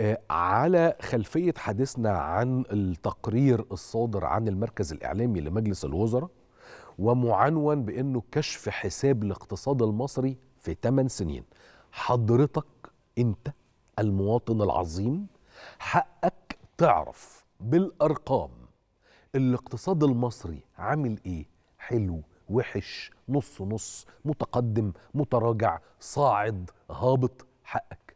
آه، على خلفية حديثنا عن التقرير الصادر عن المركز الإعلامي لمجلس الوزراء ومعنون بأنه كشف حساب الاقتصاد المصري في 8 سنين حضرتك أنت المواطن العظيم حقك تعرف بالأرقام الاقتصاد المصري عامل إيه حلو وحش نص نص متقدم متراجع صاعد هابط حقك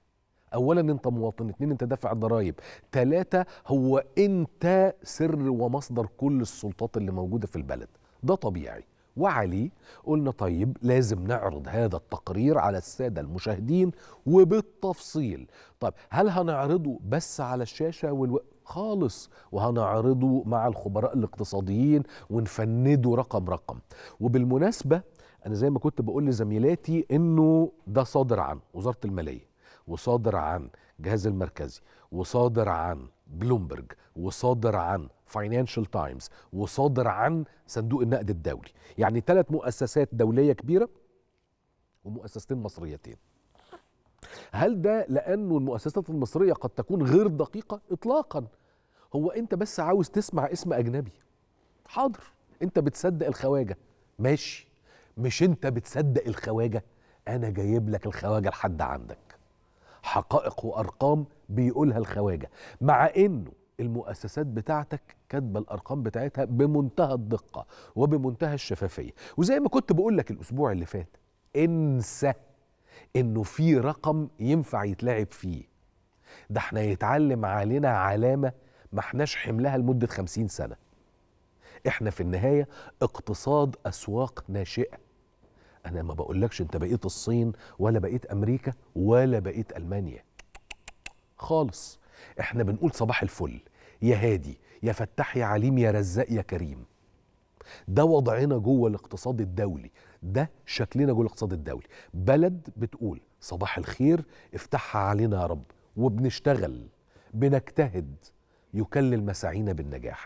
اولا انت مواطن اتنين انت دافع ضرائب ثلاثة هو انت سر ومصدر كل السلطات اللي موجودة في البلد ده طبيعي وعلي قلنا طيب لازم نعرض هذا التقرير على السادة المشاهدين وبالتفصيل طيب هل هنعرضه بس على الشاشة والو... خالص وهنعرضه مع الخبراء الاقتصاديين ونفنده رقم رقم وبالمناسبة أنا زي ما كنت بقول لزميلاتي إنه ده صادر عن وزارة المالية وصادر عن جهاز المركزي وصادر عن بلومبرج وصادر عن فاينانشال تايمز وصادر عن صندوق النقد الدولي يعني ثلاث مؤسسات دولية كبيرة ومؤسستين مصريتين هل ده لأنه المؤسسات المصرية قد تكون غير دقيقة إطلاقا هو أنت بس عاوز تسمع اسم أجنبي حاضر أنت بتصدق الخواجة ماشي مش أنت بتصدق الخواجة أنا جايب لك الخواجة لحد عندك حقائق وارقام بيقولها الخواجه مع انه المؤسسات بتاعتك كاتبه الارقام بتاعتها بمنتهى الدقه وبمنتهى الشفافيه وزي ما كنت بقول لك الاسبوع اللي فات انسى انه في رقم ينفع يتلعب فيه ده احنا يتعلم علينا علامه ما احناش حملها لمده 50 سنه احنا في النهايه اقتصاد اسواق ناشئه انا ما بقولكش انت بقيت الصين ولا بقيت امريكا ولا بقيت المانيا خالص احنا بنقول صباح الفل يا هادي يا فتاح يا عليم يا رزاق يا كريم ده وضعنا جوه الاقتصاد الدولي ده شكلنا جوه الاقتصاد الدولي بلد بتقول صباح الخير افتحها علينا يا رب وبنشتغل بنجتهد يكلل مساعينا بالنجاح